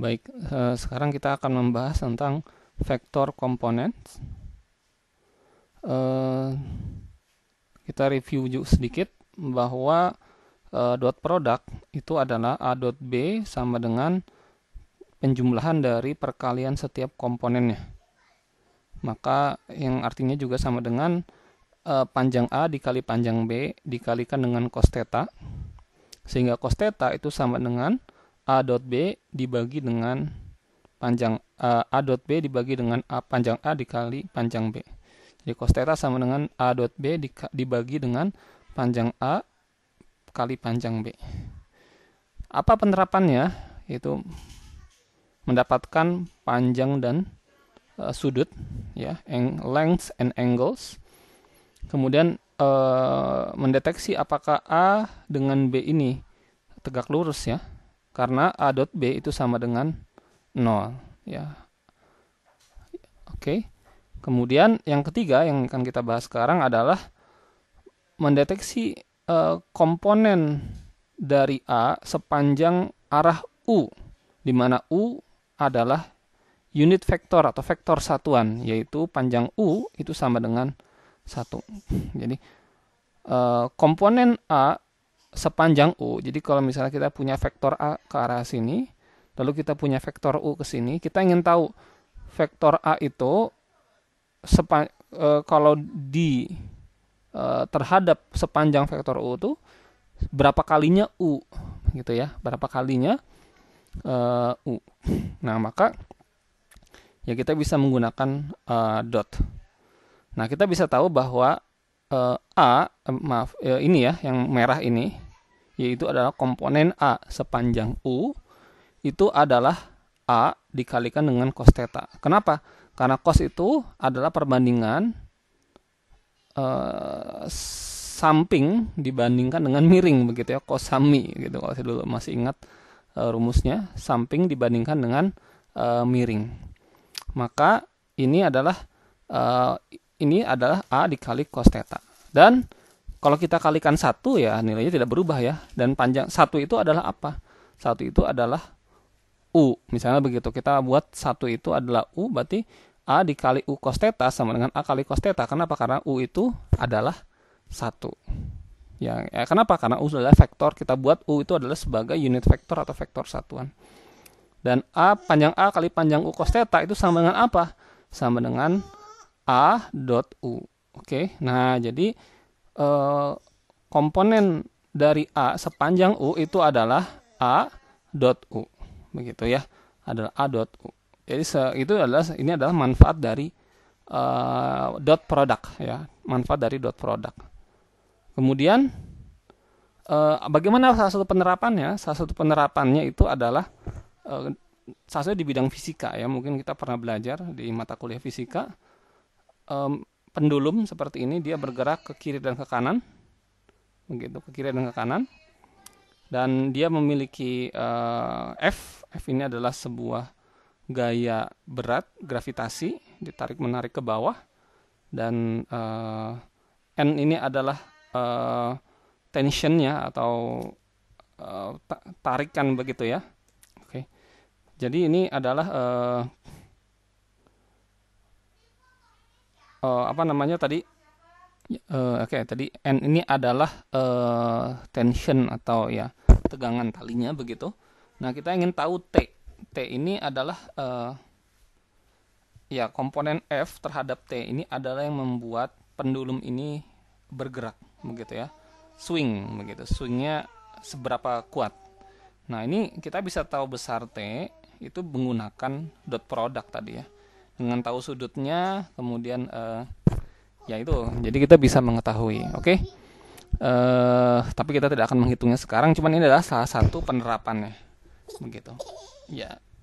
Baik, eh, sekarang kita akan membahas tentang vektor komponen. Eh, kita review juga sedikit bahwa eh, dot product itu adalah a dot b sama dengan penjumlahan dari perkalian setiap komponennya. Maka yang artinya juga sama dengan panjang a dikali panjang b dikalikan dengan cos theta, sehingga cos theta itu sama dengan A dot B dibagi dengan panjang A, A dot B dibagi dengan A panjang A dikali panjang B. Jadi cos theta sama dengan A dot B dibagi dengan panjang A kali panjang B. Apa penerapannya? Itu mendapatkan panjang dan uh, sudut ya, lengths and angles. Kemudian uh, mendeteksi apakah A dengan B ini tegak lurus ya karena A dot B itu sama dengan 0 ya. Oke. Kemudian yang ketiga yang akan kita bahas sekarang adalah mendeteksi uh, komponen dari A sepanjang arah U di mana U adalah unit vektor atau vektor satuan yaitu panjang U itu sama dengan satu. Jadi eh, komponen A sepanjang U. Jadi kalau misalnya kita punya vektor A ke arah sini, lalu kita punya vektor U ke sini, kita ingin tahu vektor A itu sepa, e, kalau di e, terhadap sepanjang vektor U itu berapa kalinya U gitu ya, berapa kalinya e, U. Nah, maka ya kita bisa menggunakan e, dot. Nah, kita bisa tahu bahwa e, A e, maaf e, ini ya yang merah ini yaitu adalah komponen A sepanjang U itu adalah A dikalikan dengan cos theta. Kenapa? Karena cos itu adalah perbandingan eh, samping dibandingkan dengan miring begitu ya, cos sami gitu kalau saya dulu masih ingat eh, rumusnya, samping dibandingkan dengan eh, miring. Maka ini adalah ini adalah A dikali cos theta. Dan kalau kita kalikan satu ya nilainya tidak berubah ya. Dan panjang satu itu adalah apa? Satu itu adalah U. Misalnya begitu, kita buat satu itu adalah U, berarti A dikali U cos theta sama dengan A kali cos theta. Kenapa? Karena U itu adalah satu. Ya, ya, kenapa? Karena U adalah vektor. Kita buat U itu adalah sebagai unit vektor atau vektor satuan. Dan A panjang A kali panjang U cos theta itu sama dengan apa? Sama dengan A dot U. Oke, nah jadi eh, komponen dari A sepanjang U itu adalah A dot U. Begitu ya. Adalah A dot U. Jadi itu adalah ini adalah manfaat dari eh, dot product ya, manfaat dari dot product. Kemudian eh, bagaimana salah satu penerapannya? Salah satu penerapannya itu adalah eh, salah satu di bidang fisika ya, mungkin kita pernah belajar di mata kuliah fisika. Um, pendulum seperti ini dia bergerak ke kiri dan ke kanan begitu ke kiri dan ke kanan dan dia memiliki uh, F F ini adalah sebuah gaya berat gravitasi ditarik menarik ke bawah dan uh, N ini adalah uh, tensionnya atau uh, tarikan begitu ya oke okay. jadi ini adalah uh, uh, apa namanya tadi uh, oke okay, tadi N ini adalah uh, tension atau ya tegangan talinya begitu. Nah, kita ingin tahu T. T ini adalah uh, ya komponen F terhadap T ini adalah yang membuat pendulum ini bergerak begitu ya. Swing begitu. Swingnya seberapa kuat. Nah, ini kita bisa tahu besar T itu menggunakan dot product tadi ya dengan tahu sudutnya kemudian uh, ya itu jadi kita bisa mengetahui oke okay? uh, eh, tapi kita tidak akan menghitungnya sekarang cuman ini adalah salah satu penerapannya begitu ya